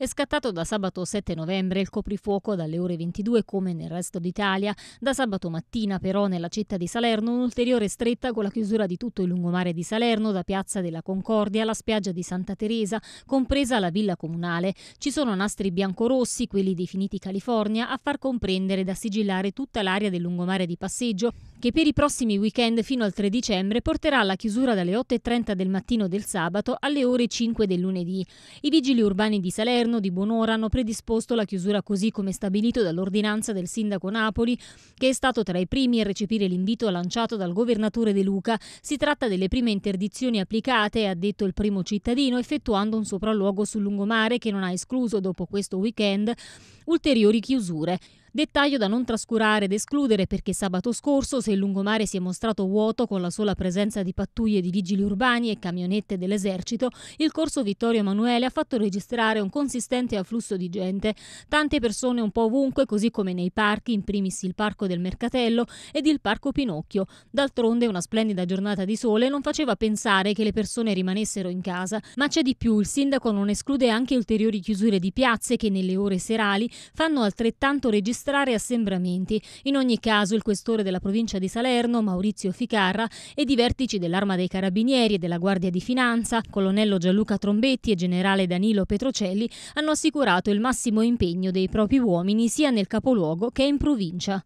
È scattato da sabato 7 novembre il coprifuoco dalle ore 22 come nel resto d'Italia. Da sabato mattina però nella città di Salerno un'ulteriore stretta con la chiusura di tutto il lungomare di Salerno da Piazza della Concordia alla spiaggia di Santa Teresa, compresa la villa comunale. Ci sono nastri biancorossi, quelli definiti California, a far comprendere da sigillare tutta l'area del lungomare di passeggio che per i prossimi weekend fino al 3 dicembre porterà alla chiusura dalle 8.30 del mattino del sabato alle ore 5 del lunedì. I vigili urbani di Salerno, di Buonora, hanno predisposto la chiusura così come stabilito dall'ordinanza del sindaco Napoli, che è stato tra i primi a recepire l'invito lanciato dal governatore De Luca. Si tratta delle prime interdizioni applicate, ha detto il primo cittadino, effettuando un sopralluogo sul lungomare che non ha escluso dopo questo weekend ulteriori chiusure. Dettaglio da non trascurare ed escludere perché sabato scorso, se il lungomare si è mostrato vuoto con la sola presenza di pattuglie di vigili urbani e camionette dell'esercito, il corso Vittorio Emanuele ha fatto registrare un consistente afflusso di gente, tante persone un po' ovunque, così come nei parchi, in primis il Parco del Mercatello ed il Parco Pinocchio. D'altronde una splendida giornata di sole non faceva pensare che le persone rimanessero in casa, ma c'è di più, il sindaco non esclude anche ulteriori chiusure di piazze che nelle ore serali fanno altrettanto registrare registrare assembramenti. In ogni caso il questore della provincia di Salerno, Maurizio Ficarra, ed i vertici dell'Arma dei Carabinieri e della Guardia di Finanza, colonnello Gianluca Trombetti e generale Danilo Petrocelli, hanno assicurato il massimo impegno dei propri uomini sia nel capoluogo che in provincia.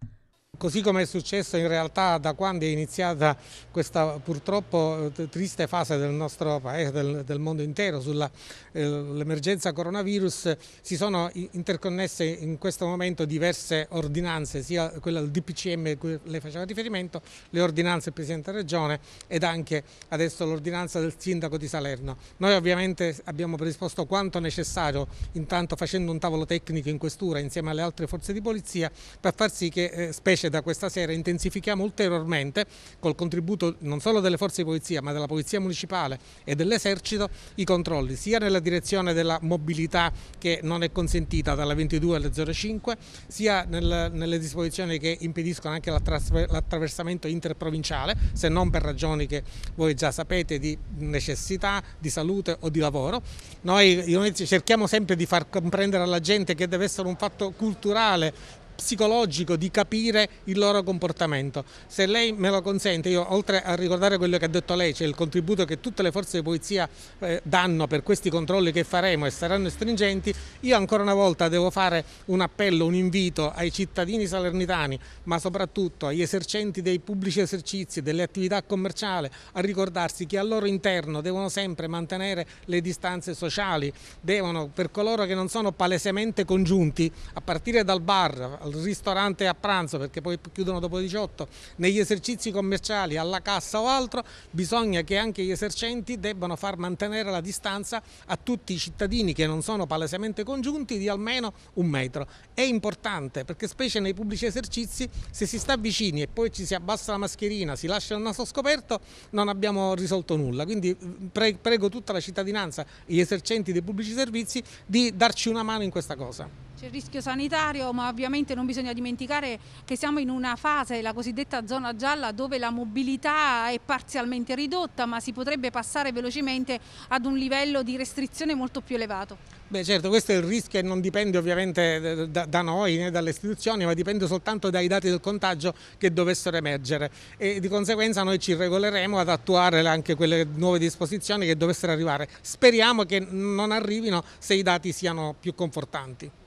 Così come è successo in realtà da quando è iniziata questa purtroppo eh, triste fase del nostro paese, del, del mondo intero, sull'emergenza eh, coronavirus, si sono interconnesse in questo momento diverse ordinanze, sia quella del DPCM a cui lei faceva riferimento, le ordinanze del Presidente della Regione ed anche adesso l'ordinanza del Sindaco di Salerno. Noi ovviamente abbiamo predisposto quanto necessario, intanto facendo un tavolo tecnico in questura insieme alle altre forze di polizia, per far sì che eh, specie invece da questa sera intensifichiamo ulteriormente col contributo non solo delle forze di polizia ma della polizia municipale e dell'esercito i controlli sia nella direzione della mobilità che non è consentita dalla 22 alle 05 sia nel, nelle disposizioni che impediscono anche l'attraversamento interprovinciale se non per ragioni che voi già sapete di necessità, di salute o di lavoro. Noi cerchiamo sempre di far comprendere alla gente che deve essere un fatto culturale psicologico di capire il loro comportamento. Se lei me lo consente, io oltre a ricordare quello che ha detto lei, cioè il contributo che tutte le forze di polizia eh, danno per questi controlli che faremo e saranno stringenti, io ancora una volta devo fare un appello, un invito ai cittadini salernitani, ma soprattutto agli esercenti dei pubblici esercizi, delle attività commerciali, a ricordarsi che al loro interno devono sempre mantenere le distanze sociali, devono per coloro che non sono palesemente congiunti, a partire dal bar, al ristorante a pranzo perché poi chiudono dopo 18, negli esercizi commerciali, alla cassa o altro, bisogna che anche gli esercenti debbano far mantenere la distanza a tutti i cittadini che non sono palesemente congiunti di almeno un metro. È importante perché specie nei pubblici esercizi se si sta vicini e poi ci si abbassa la mascherina, si lascia il naso scoperto, non abbiamo risolto nulla. Quindi prego tutta la cittadinanza, gli esercenti dei pubblici servizi di darci una mano in questa cosa. C'è il rischio sanitario, ma ovviamente non bisogna dimenticare che siamo in una fase, la cosiddetta zona gialla, dove la mobilità è parzialmente ridotta, ma si potrebbe passare velocemente ad un livello di restrizione molto più elevato. Beh certo, questo è il rischio e non dipende ovviamente eh, da, da noi né dalle istituzioni, ma dipende soltanto dai dati del contagio che dovessero emergere e di conseguenza noi ci regoleremo ad attuare anche quelle nuove disposizioni che dovessero arrivare. Speriamo che non arrivino se i dati siano più confortanti.